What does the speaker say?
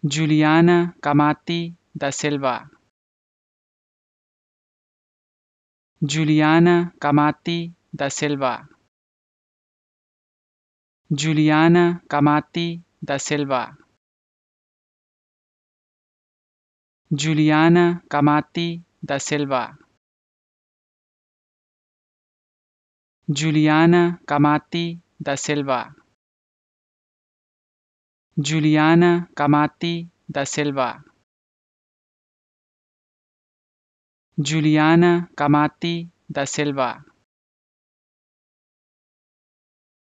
Juliana Kamati da Silva. Juliana Kamati da Silva. Juliana Camati da Silva. Juliana Camati da Silva. Juliana Camati da Silva. Juliana Camati da Silva. Juliana Camati da Silva.